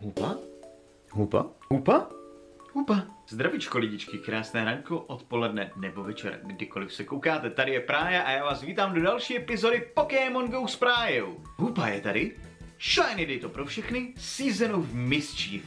Hupa? Hupa? Hupa? Hupa. Zdravičko lidičky, krásné ranko, odpoledne nebo večer, kdykoliv se koukáte. Tady je Prája a já vás vítám do další epizody Pokémon GO s Prájou. Hupa je tady, Shiny Day to pro všechny, Season of Mischief.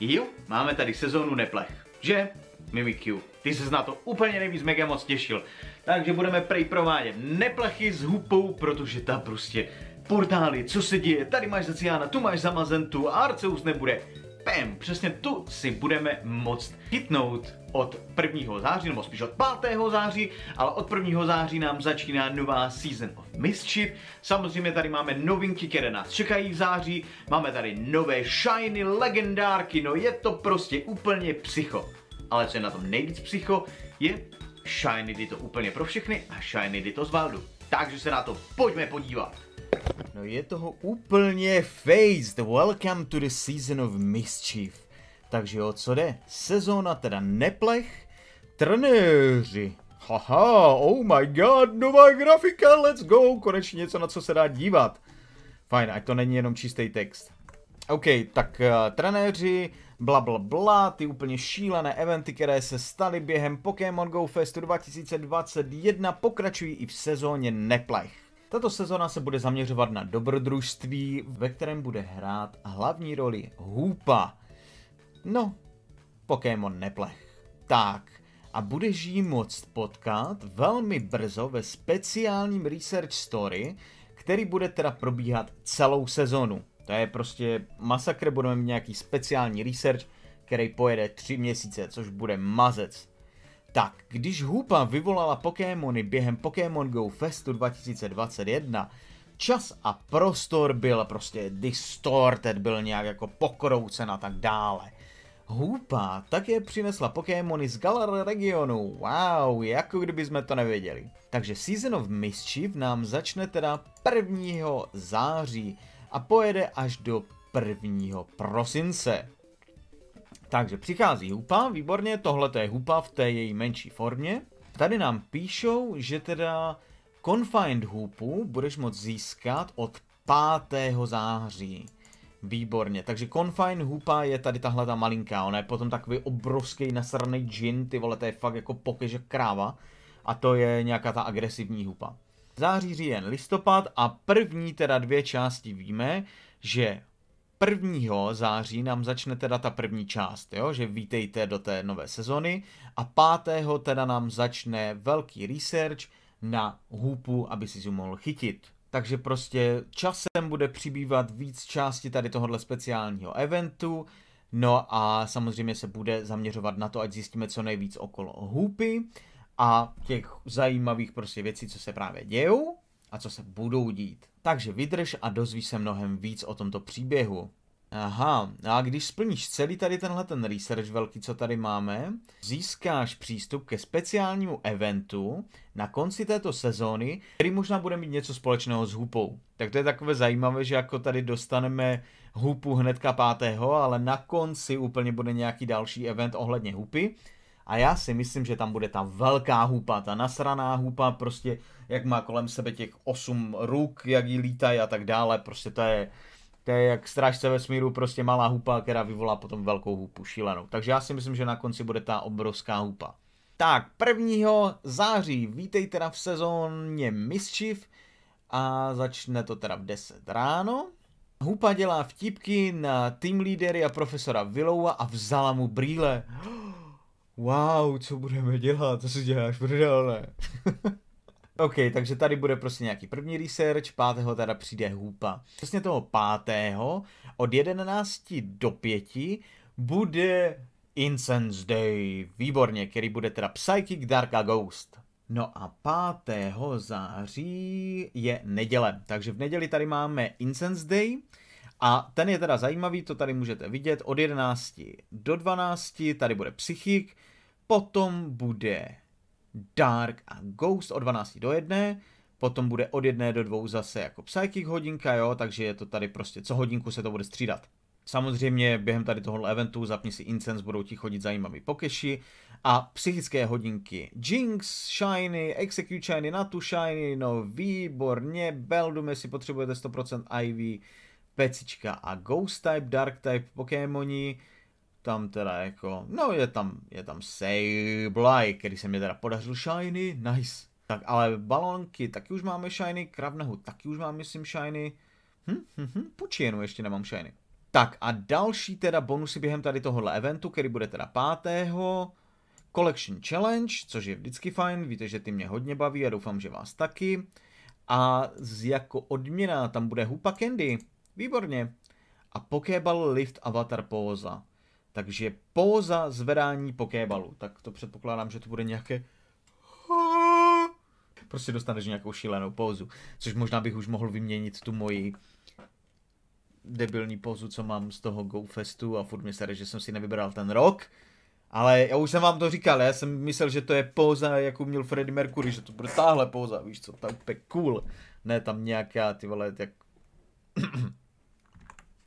Jo, máme tady sezónu neplech, že? Mimikyu, ty se na to úplně nejvíc mega moc těšil. Takže budeme prej provádět neplechy s hupou, protože ta prostě portály, co se děje, tady máš zaciana, tu máš Zamazentu, Arceus nebude. Pem, přesně tu si budeme moct chytnout od 1. září, nebo spíš od 5. září, ale od 1. září nám začíná nová Season of Mischief. Samozřejmě tady máme novinky, které nás čekají v září, máme tady nové shiny legendárky, no je to prostě úplně psycho. Ale co je na tom nejvíc psycho, je Shiny to úplně pro všechny a Shiny to z Valdu. Takže se na to pojďme podívat. No je toho úplně faced. Welcome to the season of mischief. Takže o co jde? Sezóna teda neplech, trnéři. Haha, oh my god, nová grafika, let's go, konečně něco, na co se dá dívat. Fajn, ať to není jenom čistý text. OK, tak uh, trenéři, bla bla bla, ty úplně šílené eventy, které se staly během Pokémon Go Festu 2021, pokračují i v sezóně neplech. Tato sezona se bude zaměřovat na dobrodružství, ve kterém bude hrát hlavní roli Hoopa. No, Pokémon neplech. Tak, a budeš jí moct potkat velmi brzo ve speciálním Research Story, který bude teda probíhat celou sezonu. To je prostě masakr, budeme mít nějaký speciální research, který pojede tři měsíce, což bude mazec. Tak, když Hoopa vyvolala Pokémony během Pokémon Go Festu 2021, čas a prostor byl prostě distorted, byl nějak jako pokroucen a tak dále. Hoopa také přinesla Pokémony z Galar regionu, wow, jako kdyby jsme to nevěděli. Takže Season of Mischief nám začne teda 1. září a pojede až do 1. prosince. Takže přichází hupa, výborně, tohle je hupa v té její menší formě. Tady nám píšou, že teda Confined hupu budeš moct získat od 5. září. Výborně, takže confined Hupa je tady tahle ta malinká, ona je potom takový obrovský nasraný džin, ty vole, to je fakt jako pokeže kráva. A to je nějaká ta agresivní hupa. Září, říjen, listopad a první teda dvě části víme, že 1. září nám začne teda ta první část, jo? že vítejte do té nové sezony a 5. teda nám začne velký research na hůpu, aby si ji mohl chytit. Takže prostě časem bude přibývat víc části tady tohohle speciálního eventu, no a samozřejmě se bude zaměřovat na to, ať zjistíme co nejvíc okolo hůpy a těch zajímavých prostě věcí, co se právě dějou a co se budou dít. Takže vydrž a dozví se mnohem víc o tomto příběhu. Aha, a když splníš celý tady tenhle ten research velký, co tady máme, získáš přístup ke speciálnímu eventu na konci této sezóny, který možná bude mít něco společného s hupou. Tak to je takové zajímavé, že jako tady dostaneme hupu hnedka pátého, ale na konci úplně bude nějaký další event ohledně hupy a já si myslím, že tam bude ta velká hupa, ta nasraná hupa, prostě jak má kolem sebe těch osm ruk, jak jí lítají a tak dále, prostě to je, to je jak strážce vesmíru, prostě malá hupa, která vyvolá potom velkou hupu, šílenou. Takže já si myslím, že na konci bude ta obrovská hupa. Tak, 1. září, vítej teda v sezóně Mischief a začne to teda v 10 ráno. Hupa dělá vtipky na team leadery a profesora Willowa a vzala mu brýle. Oh, wow, co budeme dělat, co si děláš, prdel, ne? OK, takže tady bude prostě nějaký první research, pátého teda přijde hůpa. Přesně toho pátého od 11 do 5 bude Incense Day, výborně, který bude teda Psychic Dark a Ghost. No a 5. září je neděle, takže v neděli tady máme Incense Day, a ten je teda zajímavý, to tady můžete vidět, od 11 do 12, tady bude psychik, potom bude Dark a Ghost od 12 do 1, potom bude od 1 do 2 zase jako psychic hodinka, jo, takže je to tady prostě, co hodinku se to bude střídat. Samozřejmě během tady tohohle eventu zapni si Incense, budou ti chodit zajímavý pokeši a psychické hodinky. Jinx, Shiny, Execute Shiny, Natu Shiny, no výborně, Beldum, jestli potřebujete 100% iv pecička a Ghost type, Dark type Pokémoni, tam teda jako, no je tam, je tam Sableye, který se mi teda podařil shiny, nice. Tak ale balonky taky už máme shiny, Kravnahu taky už mám myslím shiny, hm, hm, hm, jenom ještě nemám shiny. Tak a další teda bonusy během tady tohohle eventu, který bude teda pátého, Collection Challenge, což je vždycky fajn, víte, že ty mě hodně baví a doufám, že vás taky. A z jako odměna tam bude Hupa Candy, Výborně. A pokébal lift avatar póza. Takže póza zvedání pokébalu. Tak to předpokládám, že to bude nějaké... Prostě dostaneš nějakou šílenou pózu. Což možná bych už mohl vyměnit tu moji debilní pózu, co mám z toho GoFestu a furt mi že jsem si nevybral ten rok. Ale já už jsem vám to říkal, já jsem myslel, že to je póza, jakou měl Freddy Mercury, že to bude táhle póza, víš co, tak úplně cool. Ne tam nějaká, ty vole, jak...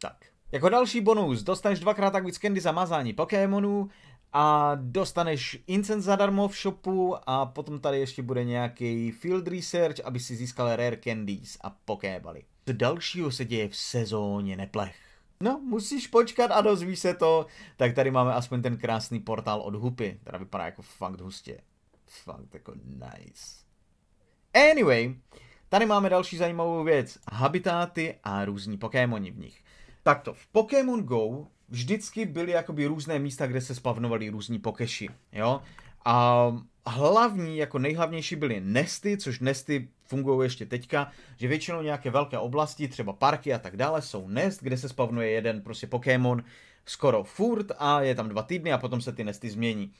Tak. Jako další bonus dostaneš dvakrát tak candy za mazání Pokémonů a dostaneš incense zadarmo v shopu a potom tady ještě bude nějaký field research, aby si získal rare candies a pokébaly. Co dalšího se děje v sezóně neplech? No, musíš počkat a dozví se to. Tak tady máme aspoň ten krásný portál od Hupy, která vypadá jako fakt hustě. Fakt jako nice. Anyway, tady máme další zajímavou věc. Habitáty a různí pokémoni v nich. Takto, v Pokémon GO vždycky byly jakoby různé místa, kde se spavnovali různí pokeši, jo? A hlavní, jako nejhlavnější byly nesty, což nesty fungují ještě teďka, že většinou nějaké velké oblasti, třeba parky a tak dále, jsou nest, kde se spavnuje jeden prostě Pokémon skoro furt a je tam dva týdny a potom se ty nesty změní.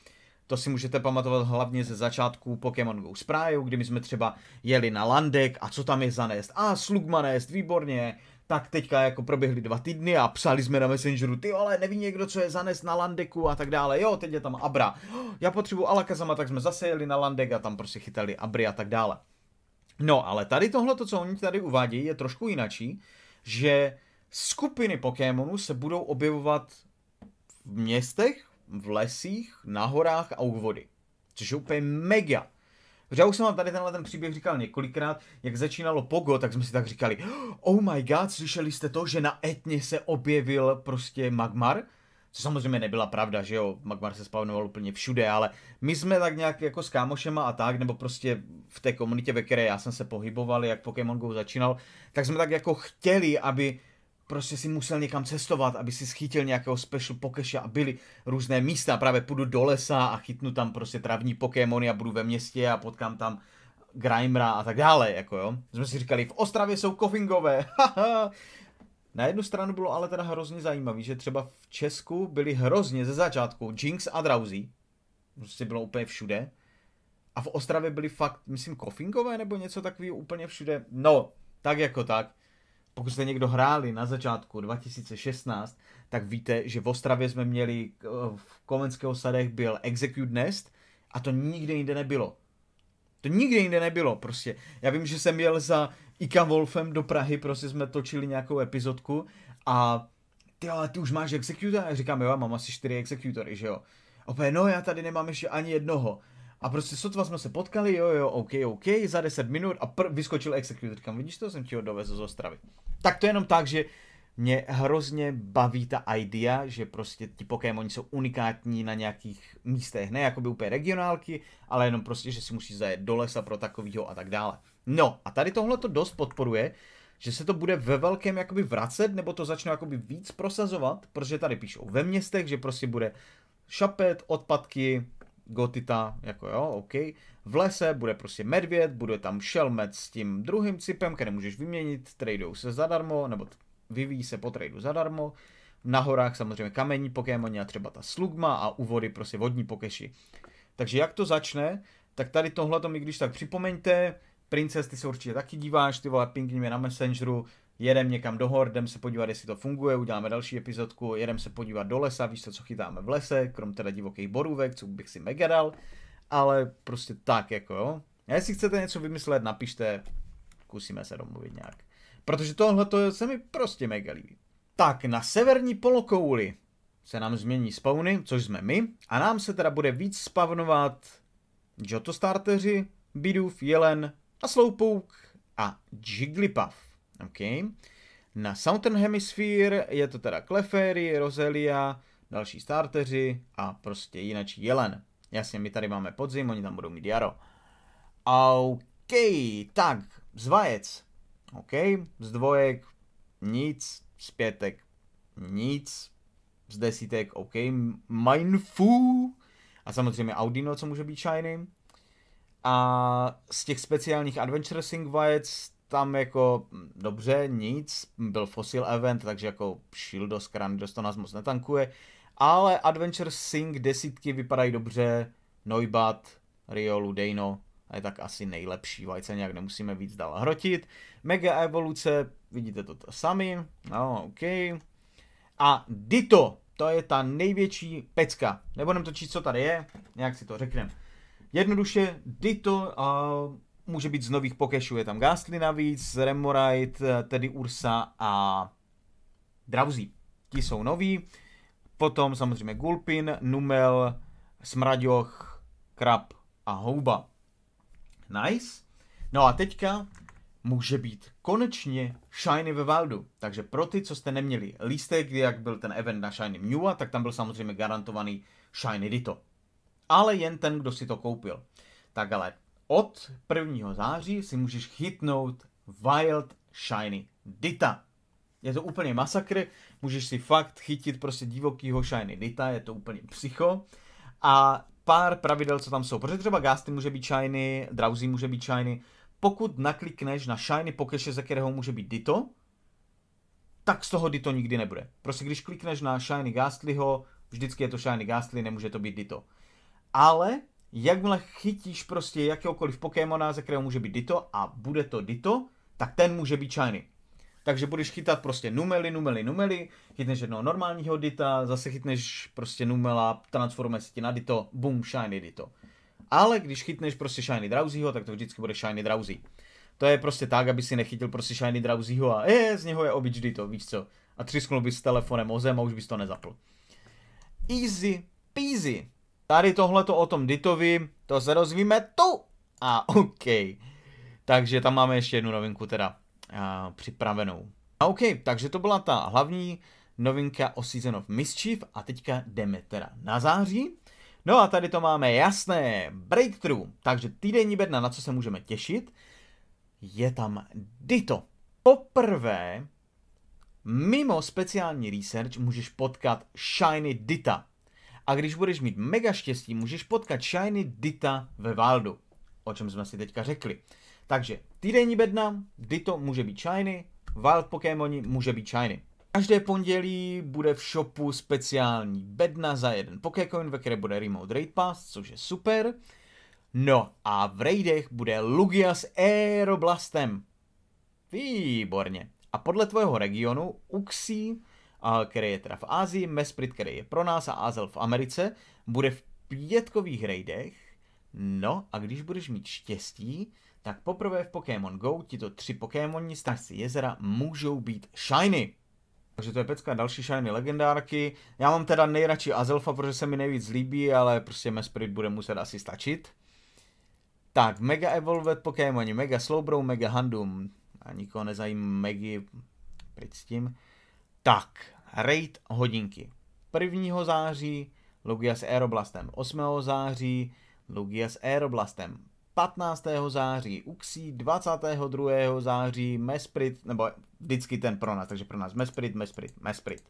To si můžete pamatovat hlavně ze začátku Pokémon Go Spraju, kdy my jsme třeba jeli na Landek a co tam je zanést. A slugma nést, výborně. Tak teďka jako proběhly dva týdny a psali jsme na Messengeru, ty ale neví někdo, co je zanést na Landeku a tak dále. Jo, teď je tam Abra. Já potřebuji Alakazama, tak jsme zase jeli na Landek a tam prostě chytali Abry a tak dále. No, ale tady tohle, co oni tady uvádějí, je trošku jinačí, že skupiny Pokémonů se budou objevovat v městech, v lesích, na horách a u vody. Což je úplně mega. Protože já už jsem vám tady tenhle ten příběh říkal několikrát, jak začínalo Pogo, tak jsme si tak říkali, oh my god, slyšeli jste to, že na etně se objevil prostě Magmar? Co samozřejmě nebyla pravda, že jo, Magmar se spavnoval úplně všude, ale my jsme tak nějak jako s kámošema a tak, nebo prostě v té komunitě, ve které já jsem se pohyboval, jak Pokémon Go začínal, tak jsme tak jako chtěli, aby prostě si musel někam cestovat, aby si schytil nějakého special pokeše a byly různé místa. Právě půjdu do lesa a chytnu tam prostě travní pokémony a budu ve městě a potkám tam Grimera a tak dále, jako jo. Jsme si říkali, v Ostravě jsou kofingové, Na jednu stranu bylo ale teda hrozně zajímavý, že třeba v Česku byli hrozně ze začátku Jinx a drauzi, prostě bylo úplně všude, a v Ostravě byli fakt, myslím, kofingové nebo něco takového úplně všude, no, tak jako tak pokud jste někdo hráli na začátku 2016, tak víte, že v Ostravě jsme měli, eh, v Komenského sadech byl Execute Nest a to nikde jinde nebylo. To nikde jinde nebylo prostě. Já vím, že jsem jel za Ika Wolfem do Prahy, prostě jsme točili nějakou epizodku a ty ale ty už máš exekutora? Já říkám, jo, já mám asi čtyři exekutory, že jo. Opět, no já tady nemám ještě ani jednoho. A prostě sotva jsme se potkali, jo, jo, OK, OK, za 10 minut a pr- vyskočil executor. kam vidíš to, jsem ti ho dovezl z Ostravy. Tak to je jenom tak, že mě hrozně baví ta idea, že prostě ti Pokémoni jsou unikátní na nějakých místech, ne jako by úplně regionálky, ale jenom prostě, že si musíš zajet do lesa pro takovýho a tak dále. No a tady tohle to dost podporuje, že se to bude ve velkém jakoby vracet, nebo to začne jakoby víc prosazovat, protože tady píšou ve městech, že prostě bude šapet, odpadky, Gotita, jako jo, OK. V lese bude prostě medvěd, bude tam šelmet s tím druhým cipem, který můžeš vyměnit, tradou se zadarmo, nebo vyvíjí se po tradu zadarmo. Na horách samozřejmě kamení pokémoni a třeba ta slugma a u vody prostě vodní pokeši. Takže jak to začne, tak tady tohle to mi když tak připomeňte, princes ty se určitě taky díváš, ty vole, pinkni mě na Messengeru, jedem někam do hor, jdem se podívat, jestli to funguje, uděláme další epizodku, jedem se podívat do lesa, víš to, co chytáme v lese, krom teda divokých borůvek, co bych si mega dal, ale prostě tak jako jo. A jestli chcete něco vymyslet, napište, kusíme se domluvit nějak. Protože tohle to se mi prostě mega líbí. Tak, na severní polokouli se nám změní spawny, což jsme my, a nám se teda bude víc spavnovat Jotostarteři, Bidův, Jelen a Sloupouk a Jigglypuff. OK. Na Southern Hemisphere je to teda Clefairy, Roselia, další starteři a prostě jinačí jelen. Jasně, my tady máme podzim, oni tam budou mít jaro. OK, tak, z vajec. OK, z dvojek nic, z pětek nic, z desítek OK, Mindfu a samozřejmě Audino, co může být shiny. A z těch speciálních Adventure Sing vajec tam jako dobře, nic, byl Fossil Event, takže jako Shieldos, dost to nás moc netankuje, ale Adventure Sync desítky vypadají dobře, Noibat, Rio, Ludeino, je tak asi nejlepší, vajce nějak nemusíme víc dál hrotit. Mega evoluce, vidíte to sami, no ok. A Dito, to je ta největší pecka. Nebudem točit, co tady je, nějak si to řekneme. Jednoduše, Dito uh, může být z nových Pokešů. Je tam Gastly navíc, Remorite, eh, tedy Ursa a Drauzi, Ti jsou noví. Potom samozřejmě Gulpin, Numel, Smraďoch, Krab a Houba. Nice. No a teďka může být konečně Shiny ve Valdu. Takže pro ty, co jste neměli lístek, jak byl ten event na Shiny Mewa, tak tam byl samozřejmě garantovaný Shiny Dito. Ale jen ten, kdo si to koupil. Tak ale od 1. září si můžeš chytnout Wild Shiny Dita. Je to úplně masakr, můžeš si fakt chytit prostě divokýho Shiny Dita, je to úplně psycho. A pár pravidel, co tam jsou, protože třeba Gasty může být Shiny, Drauzy může být Shiny. Pokud naklikneš na Shiny Pokeše, ze kterého může být Dito, tak z toho Dito nikdy nebude. Prostě když klikneš na Shiny Gastlyho, vždycky je to Shiny Gastly, nemůže to být Dito. Ale jakmile chytíš prostě jakéhokoliv Pokémona, ze kterého může být Dito a bude to Dito, tak ten může být Shiny. Takže budeš chytat prostě numely, numely, numely, chytneš jednoho normálního dita, zase chytneš prostě numela, transformuje se ti na dito, boom, shiny dito. Ale když chytneš prostě shiny Drauzího, tak to vždycky bude shiny Drauzí. To je prostě tak, aby si nechytil prostě shiny Drauzího a je, z něho je obič dito, víš co. A třisknul bys telefonem o zem a už bys to nezapl. Easy peasy. Tady tohleto o tom Ditovi, to se rozvíme tu. A OK. Takže tam máme ještě jednu novinku teda a, připravenou. A OK, takže to byla ta hlavní novinka o Season of Mischief a teďka jdeme teda na září. No a tady to máme jasné, Breakthrough, takže týdenní bedna, na co se můžeme těšit, je tam Dito. Poprvé mimo speciální research můžeš potkat Shiny Dita, a když budeš mít mega štěstí, můžeš potkat Shiny Dita ve Valdu, o čem jsme si teďka řekli. Takže týdenní bedna, Dito může být Shiny, Wild Pokémoni může být Shiny. Každé pondělí bude v shopu speciální bedna za jeden Pokécoin, ve které bude Remote Raid Pass, což je super. No a v raidech bude Lugia s Aeroblastem. Výborně. A podle tvého regionu Uxie který je teda v Ázii, Mesprit, který je pro nás a Azel v Americe, bude v pětkových raidech. No a když budeš mít štěstí, tak poprvé v Pokémon GO tito tři Pokémoni strážci jezera můžou být shiny. Takže to je pecka další shiny legendárky. Já mám teda nejradši Azelfa, protože se mi nejvíc líbí, ale prostě Mesprit bude muset asi stačit. Tak, Mega Evolved Pokémoni, Mega Slowbro, Mega Handum. A nikoho nezajímá Megi, pryč s tím. Tak, raid hodinky. 1. září Lugia s Aeroblastem, 8. září Lugia s Aeroblastem, 15. září Uxí, 22. září Mesprit, nebo vždycky ten pro nás, takže pro nás Mesprit, Mesprit, Mesprit.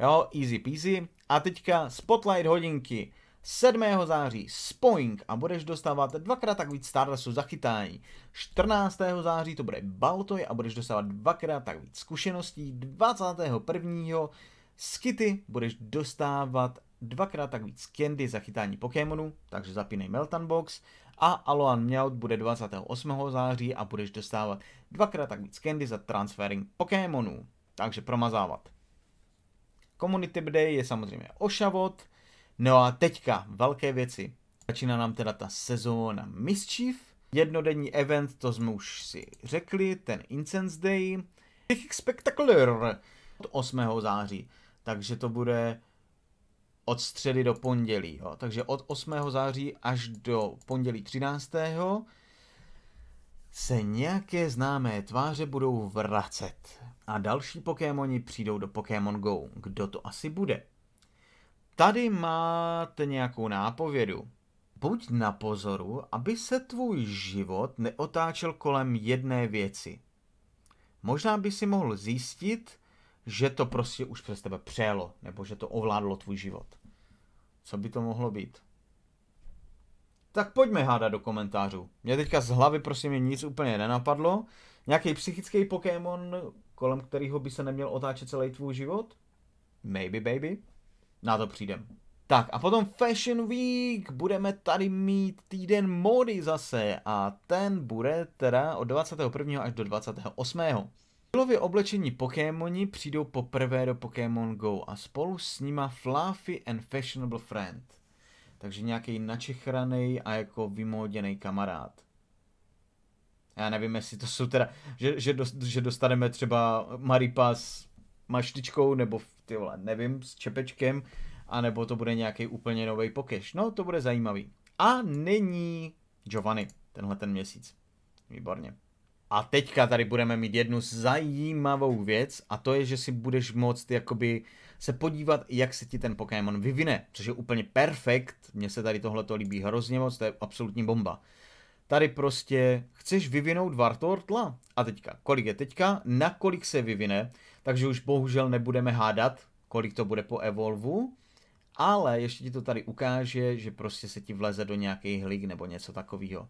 Jo, easy peasy. A teďka Spotlight hodinky. 7. září spoink a budeš dostávat dvakrát tak víc Stardustu zachytání. 14. září to bude Baltoj a budeš dostávat dvakrát tak víc zkušeností. 21. Skity budeš dostávat dvakrát tak víc candy zachytání Pokémonů, takže zapínej Meltan Box. A Alolan Meowth bude 28. září a budeš dostávat dvakrát tak víc candy za transferring Pokémonů, takže promazávat. Community Day je samozřejmě ošavot, No a teďka velké věci. Začíná nám teda ta sezóna Mischief, jednodenní event, to jsme už si řekli, ten Incense Day, Psychic Spectacular od 8. září, takže to bude od středy do pondělí, jo. takže od 8. září až do pondělí 13. se nějaké známé tváře budou vracet a další Pokémoni přijdou do Pokémon GO. Kdo to asi bude? Tady máte nějakou nápovědu. Buď na pozoru, aby se tvůj život neotáčel kolem jedné věci. Možná by si mohl zjistit, že to prostě už přes tebe přelo, nebo že to ovládlo tvůj život. Co by to mohlo být? Tak pojďme hádat do komentářů. Mě teďka z hlavy prosím mě nic úplně nenapadlo. Nějaký psychický Pokémon, kolem kterého by se neměl otáčet celý tvůj život? Maybe, baby. Na to přijdem. Tak a potom Fashion Week, budeme tady mít týden módy zase a ten bude teda od 21. až do 28. Filově oblečení Pokémoni přijdou poprvé do Pokémon Go a spolu s nima Fluffy and Fashionable Friend. Takže nějaký načichraný a jako vymoděný kamarád. Já nevím, jestli to jsou teda, že, že, dost, že dostaneme třeba Maripas maštičkou nebo ty vole, nevím, s čepečkem, anebo to bude nějaký úplně nový pokeš. No, to bude zajímavý. A není Giovanni, tenhle ten měsíc. Výborně. A teďka tady budeme mít jednu zajímavou věc a to je, že si budeš moct jakoby se podívat, jak se ti ten Pokémon vyvine, což je úplně perfekt, mně se tady tohle to líbí hrozně moc, to je absolutní bomba. Tady prostě chceš vyvinout Vartortla a teďka, kolik je teďka, nakolik se vyvine, takže už bohužel nebudeme hádat, kolik to bude po Evolvu, ale ještě ti to tady ukáže, že prostě se ti vleze do nějakých lig nebo něco takového.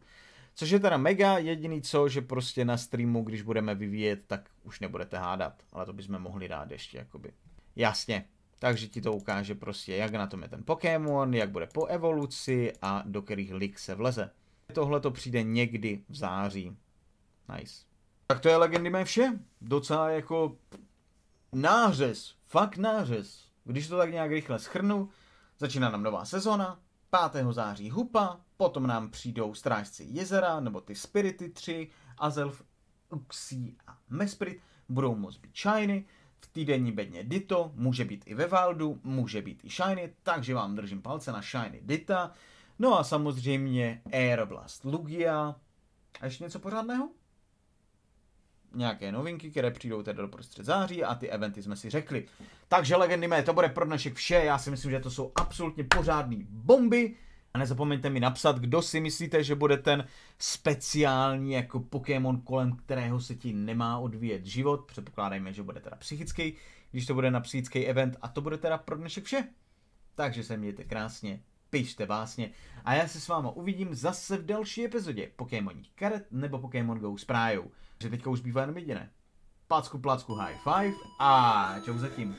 Což je teda mega, jediný co, že prostě na streamu, když budeme vyvíjet, tak už nebudete hádat, ale to bychom mohli dát ještě, jakoby. Jasně, takže ti to ukáže prostě, jak na tom je ten Pokémon, jak bude po evoluci a do kterých lig se vleze. Tohle to přijde někdy v září. Nice. Tak to je legendy mé vše. Docela jako nářez, fakt nářez. Když to tak nějak rychle schrnu, začíná nám nová sezona, 5. září Hupa, potom nám přijdou strážci jezera, nebo ty Spirity 3, Azelf, Uxí a Mesprit, budou moc být Shiny, v týdenní bedně Dito, může být i ve Valdu, může být i Shiny, takže vám držím palce na Shiny Dita. No a samozřejmě Airblast Lugia. A ještě něco pořádného? nějaké novinky, které přijdou teda do prostřed září a ty eventy jsme si řekli. Takže legendy mé, to bude pro dnešek vše, já si myslím, že to jsou absolutně pořádné bomby. A nezapomeňte mi napsat, kdo si myslíte, že bude ten speciální jako Pokémon, kolem kterého se ti nemá odvíjet život. Předpokládejme, že bude teda psychický, když to bude na psychický event. A to bude teda pro dnešek vše. Takže se mějte krásně pište básně a já se s váma uvidím zase v další epizodě Pokémoních karet nebo Pokémon GO s prájou. Že teďka už bývá jenom jediné. Placku, placku, high five a čau zatím.